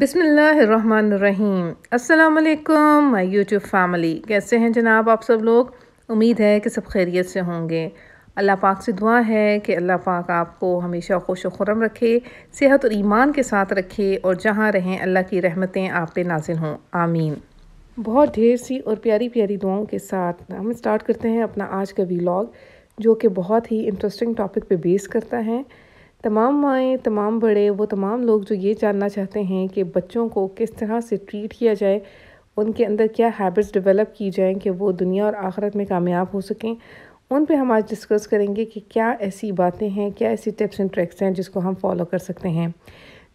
बिसमीम अल्लाम my YouTube family कैसे हैं जनाब आप सब लोग उम्मीद है कि सब खैरियत से होंगे अल्लाह पाक से दुआ है कि अल्लाह पाक आपको हमेशा खुश खुरम रखे सेहत और ईमान के साथ रखे और जहाँ रहें अल्लाह की रहमतें आप पे नाजिल हों आमीन बहुत ढेर सी और प्यारी प्यारी दुआओं के साथ हम स्टार्ट करते हैं अपना आज का वी जो कि बहुत ही इंटरेस्टिंग टॉपिक पर बेस करता है तमाम माएँ तमाम बड़े वो तमाम लोग जो ये जानना चाहते हैं कि बच्चों को किस तरह से ट्रीट किया जाए उनके अंदर क्या हैबिट्स डेवलप की जाएँ कि वो दुनिया और आखरत में कामयाब हो सकें उन पे हम आज डिस्कस करेंगे कि क्या ऐसी बातें हैं क्या ऐसी टिप्स एंड ट्रिक्स हैं जिसको हम फॉलो कर सकते हैं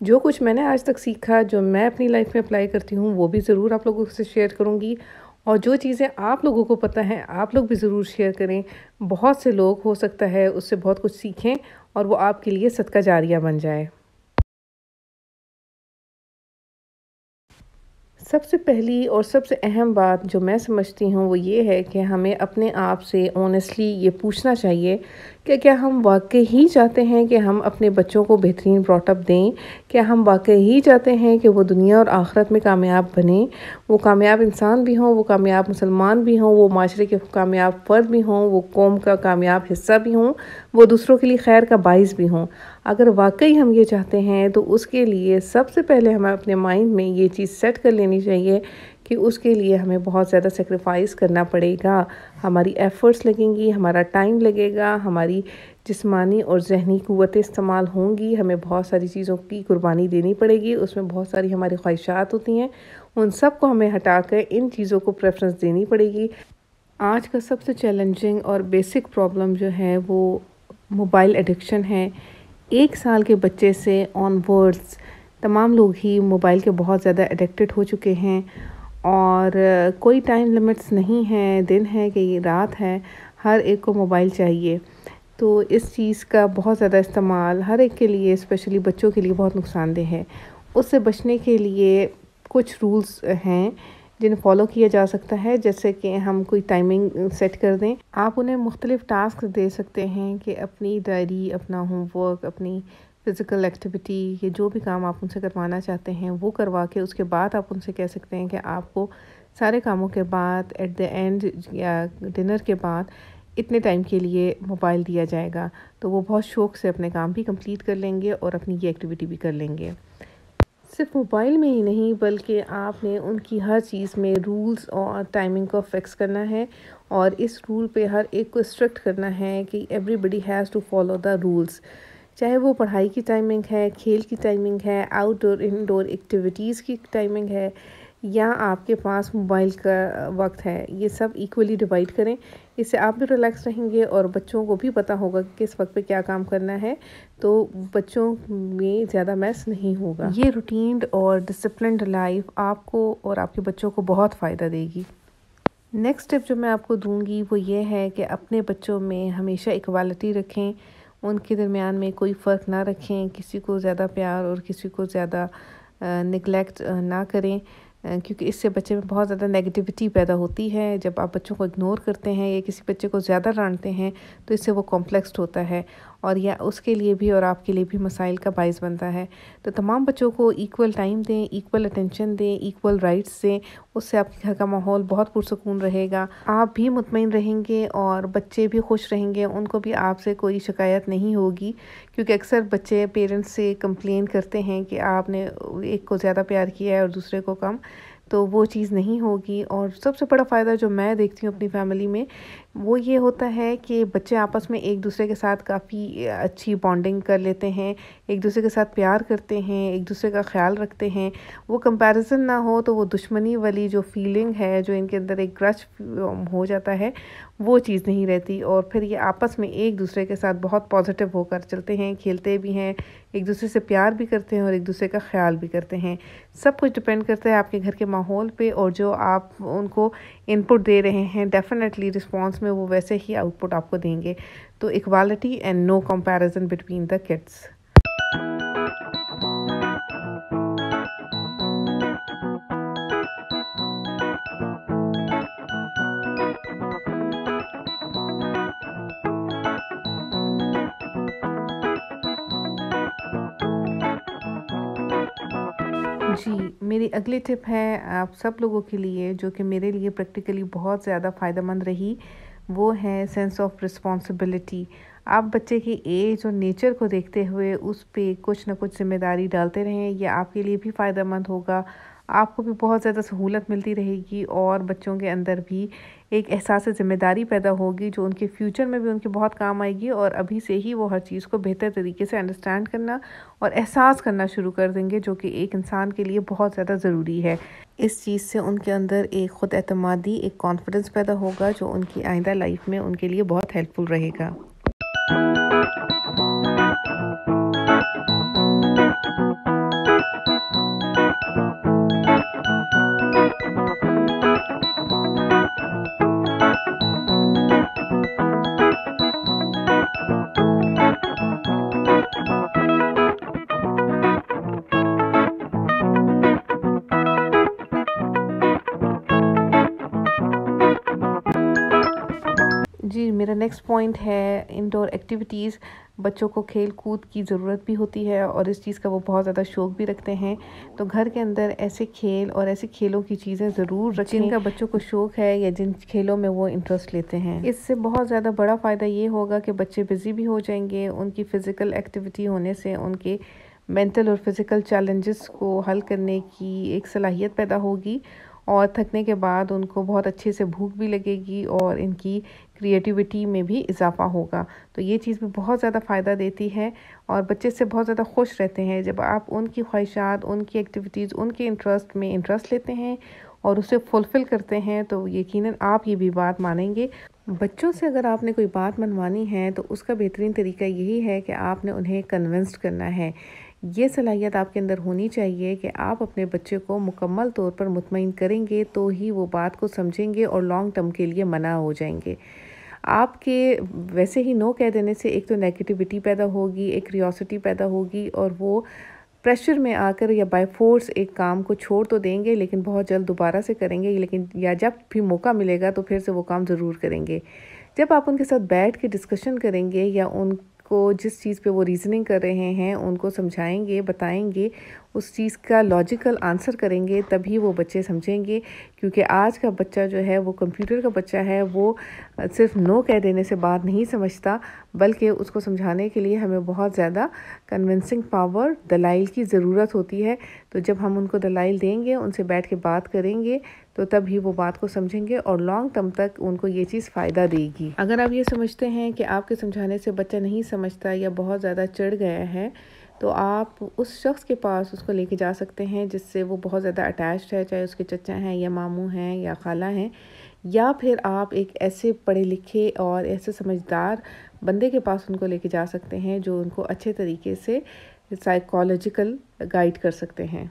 जो कुछ मैंने आज तक सीखा जो मैं अपनी लाइफ में अप्लाई करती हूँ वो भी ज़रूर आप लोगों से शेयर करूँगी और जो चीज़ें आप लोगों को पता है आप लोग भी ज़रूर शेयर करें बहुत से लोग हो सकता है उससे बहुत कुछ सीखें और वो आपके लिए सदका जारिया बन जाए सबसे पहली और सबसे अहम बात जो मैं समझती हूँ वो ये है कि हमें अपने आप से ऑनेस्टली ये पूछना चाहिए कि क्या हम वाकई ही चाहते हैं कि हम अपने बच्चों को बेहतरीन ब्रॉटअप दें क्या हम वाकई ही चाहते हैं कि वो दुनिया और आखरत में कामयाब बने वो कामयाब इंसान भी हों वो कामयाब मुसलमान भी हों वो माशरे के कामयाब फ़र्द भी हों वो कौम का कामयाब हिस्सा भी हों वो दूसरों के लिए खैर का बायस भी हों अगर वाकई हम ये चाहते हैं तो उसके लिए सबसे पहले हमें अपने माइंड में ये चीज़ सेट कर लेनी चाहिए कि उसके लिए हमें बहुत ज़्यादा सेक्रीफाइस करना पड़ेगा हमारी एफ़र्ट्स लगेंगी हमारा टाइम लगेगा हमारी जिसमानी और जहनी क़वतें इस्तेमाल होंगी हमें बहुत सारी चीज़ों की कुर्बानी देनी पड़ेगी उसमें बहुत सारी हमारी ख्वाहिशात होती हैं उन सब को हमें हटा कर इन चीज़ों को प्रेफरेंस देनी पड़ेगी आज का सबसे चैलेंजिंग और बेसिक प्रॉब्लम जो है वो मोबाइल एडिक्शन है एक साल के बच्चे से ऑन वर्ड्स तमाम लोग ही मोबाइल के बहुत ज़्यादा एडिक्टेड हो चुके हैं और कोई टाइम लिमिट्स नहीं है दिन है कि रात है हर एक को मोबाइल चाहिए तो इस चीज़ का बहुत ज़्यादा इस्तेमाल हर एक के लिए स्पेशली बच्चों के लिए बहुत नुकसानदेह है उससे बचने के लिए कुछ रूल्स हैं जिन्हें फॉलो किया जा सकता है जैसे कि हम कोई टाइमिंग सेट कर दें आप उन्हें मुख्तलिफ टास्क दे सकते हैं कि अपनी डायरी अपना होमवर्क अपनी फ़िज़िकल एक्टिविटी या जो भी काम आप उनसे करवाना चाहते हैं वो करवा के उसके बाद आप उनसे कह सकते हैं कि आपको सारे कामों के बाद एट द एंड या डिनर के बाद इतने टाइम के लिए मोबाइल दिया जाएगा तो वो बहुत शौक से अपने काम भी कंप्लीट कर लेंगे और अपनी ये एक्टिविटी भी कर लेंगे सिर्फ मोबाइल में ही नहीं बल्कि आपने उनकी हर चीज़ में रूल्स और टाइमिंग को फिक्स करना है और इस रूल पे हर एक को स्ट्रिक्ट करना है कि everybody has to follow the rules चाहे वो पढ़ाई की टाइमिंग है खेल की टाइमिंग है आउटडोर इनडोर एक्टिविटीज़ की टाइमिंग है या आपके पास मोबाइल का वक्त है ये सब इक्वली डिवाइड करें इससे आप भी रिलैक्स रहेंगे और बच्चों को भी पता होगा कि किस वक्त पे क्या काम करना है तो बच्चों में ज़्यादा मैस नहीं होगा ये रूटीन और डिसिप्लिन लाइफ आपको और आपके बच्चों को बहुत फ़ायदा देगी नेक्स्ट टिप जो मैं आपको दूंगी वो ये है कि अपने बच्चों में हमेशा इक्वालिटी रखें उनके दरमियान में कोई फ़र्क ना रखें किसी को ज़्यादा प्यार और किसी को ज़्यादा निगलेक्ट ना करें क्योंकि इससे बच्चे में बहुत ज़्यादा नेगेटिविटी पैदा होती है जब आप बच्चों को इग्नोर करते हैं या किसी बच्चे को ज़्यादा डांटते हैं तो इससे वो कॉम्प्लेक्सड होता है और यह उसके लिए भी और आपके लिए भी मसाइल का बायस बनता है तो तमाम बच्चों को इक्वल टाइम दें इक्वल अटेंशन दें इक्वल राइट्स दें उससे आपके घर का माहौल बहुत पुरसकून रहेगा आप भी मुतमिन रहेंगे और बच्चे भी खुश रहेंगे उनको भी आपसे कोई शिकायत नहीं होगी क्योंकि अक्सर बच्चे पेरेंट्स से कंप्लेन करते हैं कि आपने एक को ज़्यादा प्यार किया है और दूसरे को कम तो वो चीज़ नहीं होगी और सबसे बड़ा फ़ायदा जो मैं देखती हूँ अपनी फैमिली में वो ये होता है कि बच्चे आपस में एक दूसरे के साथ काफ़ी अच्छी बॉन्डिंग कर लेते हैं एक दूसरे के साथ प्यार करते हैं एक दूसरे का ख्याल रखते हैं वो कंपैरिजन ना हो तो वो दुश्मनी वाली जो फीलिंग है जो इनके अंदर एक ग्रच हो जाता है वो चीज़ नहीं रहती और फिर ये आपस में एक दूसरे के साथ बहुत पॉजिटिव होकर चलते हैं खेलते भी हैं एक दूसरे से प्यार भी करते हैं और एक दूसरे का ख्याल भी करते हैं सब कुछ डिपेंड करता है आपके घर के माहौल पे और जो आप उनको इनपुट दे रहे हैं डेफिनेटली रिस्पॉन्स में वो वैसे ही आउटपुट आपको देंगे तो equality and no comparison between the kids जी मेरी अगली टिप है आप सब लोगों के लिए जो कि मेरे लिए प्रैक्टिकली बहुत ज़्यादा फ़ायदेमंद रही वो है सेंस ऑफ रिस्पॉन्सिबिलिटी आप बच्चे की एज और नेचर को देखते हुए उस पर कुछ ना कुछ जिम्मेदारी डालते रहें यह आपके लिए भी फ़ायदेमंद होगा आपको भी बहुत ज़्यादा सहूलत मिलती रहेगी और बच्चों के अंदर भी एक एहसास ज़िम्मेदारी पैदा होगी जो उनके फ्यूचर में भी उनके बहुत काम आएगी और अभी से ही वो हर चीज़ को बेहतर तरीके से अंडरस्टैंड करना और एहसास करना शुरू कर देंगे जो कि एक इंसान के लिए बहुत ज़्यादा ज़रूरी है इस चीज़ से उनके अंदर एक ख़ुद अतमादी एक कॉन्फिडेंस पैदा होगा जो उनकी आइंदा लाइफ में उनके लिए बहुत हेल्पफुल रहेगा नेक्स्ट पॉइंट है इंडोर एक्टिविटीज़ बच्चों को खेल कूद की ज़रूरत भी होती है और इस चीज़ का वो बहुत ज़्यादा शौक भी रखते हैं तो घर के अंदर ऐसे खेल और ऐसे खेलों की चीज़ें ज़रूर रखें जिनका बच्चों को शौक है या जिन खेलों में वो इंटरेस्ट लेते हैं इससे बहुत ज़्यादा बड़ा फ़ायदा ये होगा कि बच्चे बिज़ी भी हो जाएंगे उनकी फ़िज़िकल एक्टिविटी होने से उनके मेंटल और फिज़िकल चैलेंजेस को हल करने की एक सलाहियत पैदा होगी और थकने के बाद उनको बहुत अच्छे से भूख भी लगेगी और इनकी क्रिएटिविटी में भी इजाफा होगा तो ये चीज़ भी बहुत ज़्यादा फ़ायदा देती है और बच्चे से बहुत ज़्यादा खुश रहते हैं जब आप उनकी ख्वाहिशात उनकी एक्टिविटीज़ उनके इंटरेस्ट में इंटरेस्ट लेते हैं और उसे फुलफ़िल करते हैं तो यकीनन आप ये भी बात मानेंगे बच्चों से अगर आपने कोई बात मनवानी है तो उसका बेहतरीन तरीका यही है कि आपने उन्हें कन्विंस्ड करना है ये सलाहियत आपके अंदर होनी चाहिए कि आप अपने बच्चे को मुकम्मल तौर पर मुतमिन करेंगे तो ही वो बात को समझेंगे और लॉन्ग टर्म के लिए मना हो जाएंगे आपके वैसे ही नो कह देने से एक तो नेगेटिविटी पैदा होगी एक क्रियोसिटी पैदा होगी और वो प्रेशर में आकर या बाय फोर्स एक काम को छोड़ तो देंगे लेकिन बहुत जल्द दोबारा से करेंगे लेकिन या जब भी मौका मिलेगा तो फिर से वो काम ज़रूर करेंगे जब आप उनके साथ बैठ के डिस्कशन करेंगे या उन को जिस चीज़ पे वो रीजनिंग कर रहे हैं उनको समझाएंगे बताएंगे उस चीज़ का लॉजिकल आंसर करेंगे तभी वो बच्चे समझेंगे क्योंकि आज का बच्चा जो है वो कंप्यूटर का बच्चा है वो सिर्फ नो कह देने से बात नहीं समझता बल्कि उसको समझाने के लिए हमें बहुत ज़्यादा कन्विंसिंग पावर दलाइल की ज़रूरत होती है तो जब हम उनको दलाइल देंगे उनसे बैठ के बात करेंगे तो तभी वो बात को समझेंगे और लॉन्ग टर्म तक उनको ये चीज़ फ़ायदा देगी अगर आप ये समझते हैं कि आपके समझाने से बच्चा नहीं समझता या बहुत ज़्यादा चढ़ गया है तो आप उस शख्स के पास उसको लेके जा सकते हैं जिससे वो बहुत ज़्यादा अटैच्ड है चाहे उसके चचा हैं या मामू हैं या खाला हैं या फिर आप एक ऐसे पढ़े लिखे और ऐसे समझदार बंदे के पास उनको लेके जा सकते हैं जो उनको अच्छे तरीके से साइकोलॉजिकल गाइड कर सकते हैं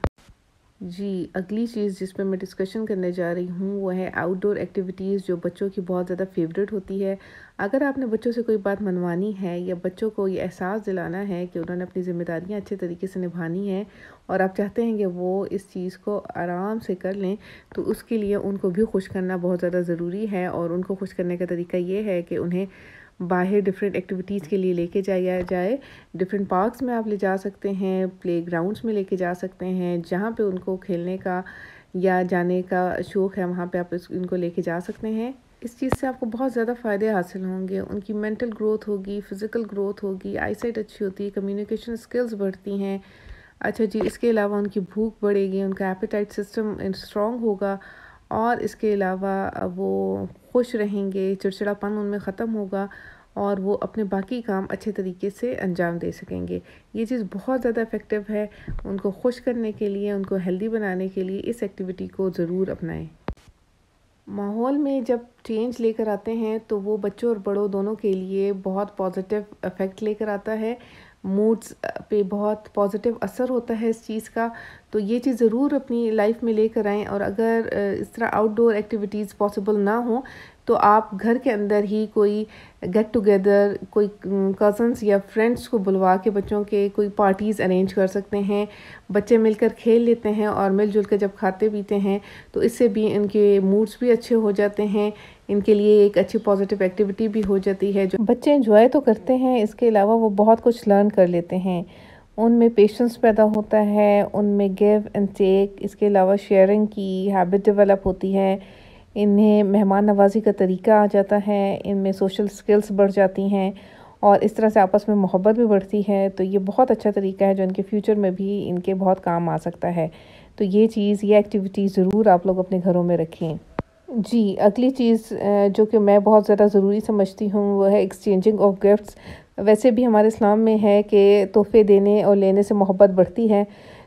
जी अगली चीज़ जिस पर मैं डिस्कशन करने जा रही हूँ वो है आउटडोर एक्टिविटीज़ जो बच्चों की बहुत ज़्यादा फेवरेट होती है अगर आपने बच्चों से कोई बात मनवानी है या बच्चों को ये एहसास दिलाना है कि उन्होंने अपनी ज़िम्मेदारियाँ अच्छे तरीके से निभानी हैं और आप चाहते हैं कि वो इस चीज़ को आराम से कर लें तो उसके लिए उनको भी खुश करना बहुत ज़्यादा ज़रूरी है और उनको खुश करने का तरीका ये है कि उन्हें बाहर डिफरेंट एक्टिविटीज़ के लिए लेके जाया जाए डिफरेंट पार्क्स में आप ले जा सकते हैं प्ले ग्राउंड्स में लेके जा सकते हैं जहाँ पे उनको खेलने का या जाने का शौक़ है वहाँ पे आप इस इनको लेके जा सकते हैं इस चीज़ से आपको बहुत ज़्यादा फ़ायदे हासिल होंगे उनकी मेंटल ग्रोथ होगी फ़िज़िकल ग्रोथ होगी आईसाइट अच्छी होती है कम्युनिकेशन स्किल्स बढ़ती हैं अच्छा जी इसके अलावा उनकी भूख बढ़ेगी उनका एपेटाइट सिस्टम स्ट्रॉन्ग होगा और इसके अलावा वो खुश रहेंगे चिड़चिड़ापन उनमें ख़त्म होगा और वो अपने बाकी काम अच्छे तरीके से अंजाम दे सकेंगे ये चीज़ बहुत ज़्यादा इफ़ेक्टिव है उनको खुश करने के लिए उनको हेल्दी बनाने के लिए इस एक्टिविटी को ज़रूर अपनाएं माहौल में जब चेंज लेकर आते हैं तो वो बच्चों और बड़ों दोनों के लिए बहुत पॉजिटिव इफ़ेक्ट लेकर आता है मूड्स uh, पे बहुत पॉजिटिव असर होता है इस चीज़ का तो ये चीज़ ज़रूर अपनी लाइफ में लेकर आएँ और अगर uh, इस तरह आउटडोर एक्टिविटीज़ पॉसिबल ना हो तो आप घर के अंदर ही कोई गेट टुगेदर कोई कज़न्स या फ्रेंड्स को बुलवा के बच्चों के कोई पार्टीज़ अरेंज कर सकते हैं बच्चे मिलकर खेल लेते हैं और मिलजुल कर जब खाते पीते हैं तो इससे भी इनके मूड्स भी अच्छे हो जाते हैं इनके लिए एक अच्छी पॉजिटिव एक्टिविटी भी हो जाती है जो बच्चे इंजॉय तो करते हैं इसके अलावा वो बहुत कुछ लर्न कर लेते हैं उनमें पेशेंस पैदा होता है उनमें गिव एंड टेक इसके अलावा शेयरिंग की हैबिट डेवलप होती है इन्हें मेहमान नवाजी का तरीका आ जाता है इनमें सोशल स्किल्स बढ़ जाती हैं और इस तरह से आपस में मोहब्बत भी बढ़ती है तो ये बहुत अच्छा तरीका है जो इनके फ्यूचर में भी इनके बहुत काम आ सकता है तो ये चीज़ ये एक्टिविटी ज़रूर आप लोग अपने घरों में रखें जी अगली चीज़ जो कि मैं बहुत ज़्यादा ज़रूरी समझती हूँ वो है एक्सचेंजिंग ऑफ गिफ्ट्स वैसे भी हमारे इस्लाम में है कि तोहफे देने और लेने से मोहब्बत बढ़ती है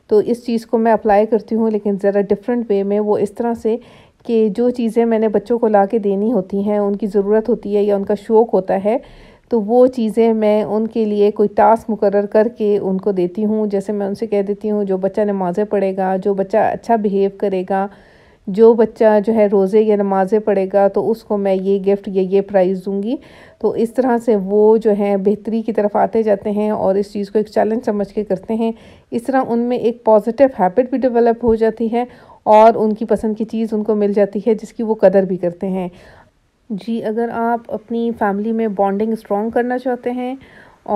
तो इस चीज़ को मैं अप्लाई करती हूँ लेकिन ज़रा डिफरेंट वे में वो इस तरह से कि जो चीज़ें मैंने बच्चों को ला के देनी होती हैं उनकी ज़रूरत होती है या उनका शौक़ होता है तो वो चीज़ें मैं उनके लिए कोई टास्क मुकर करके उनको देती हूँ जैसे मैं उनसे कह देती हूँ जो बच्चा नमाज़ें पढ़ेगा जो बच्चा अच्छा बिहेव करेगा जो बच्चा जो है रोज़े या नमाज़ें पढ़ेगा तो उसको मैं ये गिफ़्ट या ये प्राइज़ दूँगी तो इस तरह से वो जो है बेहतरी की तरफ आते जाते हैं और इस चीज़ को एक चैलेंज समझ के करते हैं इस तरह उनमें एक पॉजिटिव हैबिट भी डेवलप हो जाती है और उनकी पसंद की चीज़ उनको मिल जाती है जिसकी वो कदर भी करते हैं जी अगर आप अपनी फैमिली में बॉन्डिंग स्ट्रॉन्ग करना चाहते हैं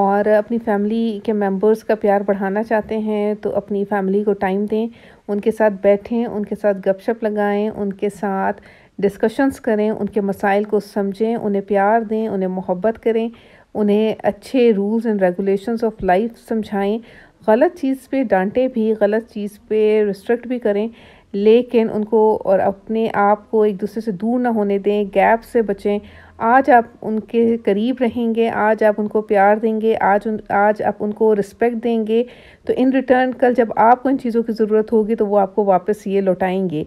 और अपनी फैमिली के मेंबर्स का प्यार बढ़ाना चाहते हैं तो अपनी फैमिली को टाइम दें उनके साथ बैठें उनके साथ गपशप लगाएं उनके साथ डिस्कशंस करें उनके मसाइल को समझें उन्हें प्यार दें उन्हें मोहब्बत करें उन्हें अच्छे rules and regulations of life समझाएं गलत चीज़ पे डांटें भी गलत चीज़ पे रिस्ट्रिक्ट भी करें लेकिन उनको और अपने आप को एक दूसरे से दूर ना होने दें गैप से बचें आज आप उनके करीब रहेंगे आज आप उनको प्यार देंगे आज उन आज आप उनको रिस्पेक्ट देंगे तो इन रिटर्न कल जब आपको इन चीज़ों की ज़रूरत होगी तो वो आपको वापस ये लौटाएंगे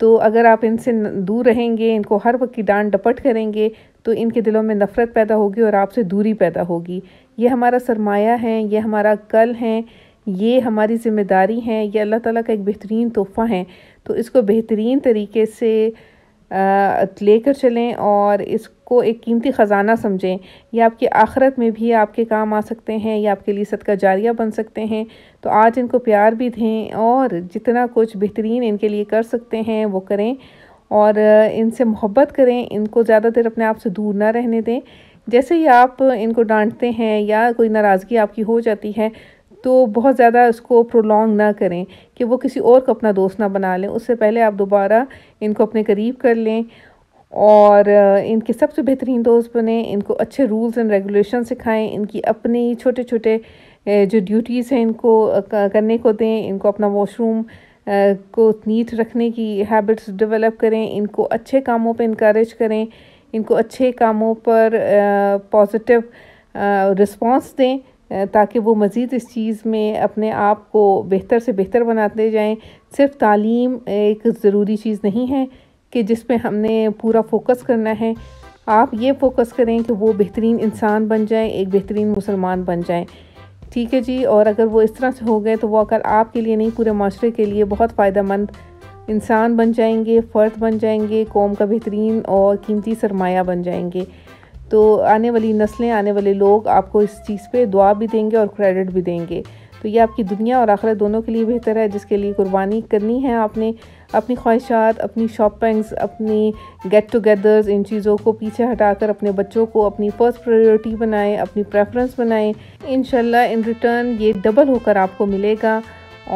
तो अगर आप इनसे दूर रहेंगे इनको हर वक्त की डांड डपट करेंगे तो इनके दिलों में नफ़रत पैदा होगी और आपसे दूरी पैदा होगी ये हमारा सरमाया है ये हमारा कल हैं ये हमारी ज़िम्मेदारी है ये अल्लाह ताला का एक बेहतरीन तोहफ़ा है तो इसको बेहतरीन तरीके से लेकर चलें और इसको एक कीमती ख़जाना समझें ये आपकी आखरत में भी आपके काम आ सकते हैं या आपके लिए सदका जारिया बन सकते हैं तो आज इनको प्यार भी दें और जितना कुछ बेहतरीन इनके लिए कर सकते हैं वो करें और इनसे मोहब्बत करें इनको ज़्यादा देर अपने आप से दूर ना रहने दें जैसे ही आप इनको डांटते हैं या कोई नाराज़गी आपकी हो जाती है तो बहुत ज़्यादा उसको प्रोलॉन्ग ना करें कि वो किसी और को अपना दोस्त ना बना लें उससे पहले आप दोबारा इनको अपने करीब कर लें और इनके सबसे बेहतरीन दोस्त बने इनको अच्छे रूल्स एंड रेगुलेशन सिखाएं इनकी अपनी छोटे छोटे जो ड्यूटीज़ हैं इनको करने को दें इनको अपना वॉशरूम को नीट रखने की हैबिट्स डेवलप करें इनको अच्छे कामों पे इनक्रेज करें इनको अच्छे कामों पर पॉजिटिव रिस्पांस दें ताकि वो मज़ीद इस चीज़ में अपने आप को बेहतर से बेहतर बनाते जाएं सिर्फ तालीम एक ज़रूरी चीज़ नहीं है कि जिस पे हमने पूरा फोकस करना है आप ये फोकस करें कि वो बेहतरीन इंसान बन जाएं एक बेहतरीन मुसलमान बन जाएं ठीक है जी और अगर वो इस तरह से हो गए तो वो अगर आपके लिए नहीं पूरे माशरे के लिए बहुत फ़ायदा इंसान बन जाएंगे फ़र्द बन जाएंगे कौम का बेहतरीन और कीमती सरमाया बन जाएंगे तो आने वाली नस्लें आने वाले लोग आपको इस चीज़ पे दुआ भी देंगे और क्रेडिट भी देंगे तो ये आपकी दुनिया और आखिरत दोनों के लिए बेहतर है जिसके लिए कुर्बानी करनी है आपने अपनी ख्वाहिशात अपनी शॉपिंग्स अपनी गेट टुगेदर्स इन चीज़ों को पीछे हटाकर अपने बच्चों को अपनी फर्स्ट प्रायोरिटी बनाएं अपनी प्रेफरेंस बनाएं इन इन रिटर्न ये डबल होकर आपको मिलेगा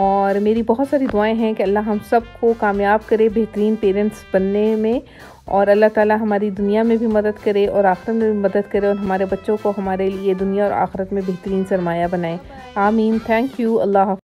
और मेरी बहुत सारी दुआएं हैं कि अल्लाह हम सबको कामयाब करे बेहतरीन पेरेंट्स बनने में और अल्लाह ताला हमारी दुनिया में भी मदद करे और आखिरत में भी मदद करे और हमारे बच्चों को हमारे लिए दुनिया और आखिरत में बेहतरीन सरमाया बनाए आमीन थैंक यू अल्लाह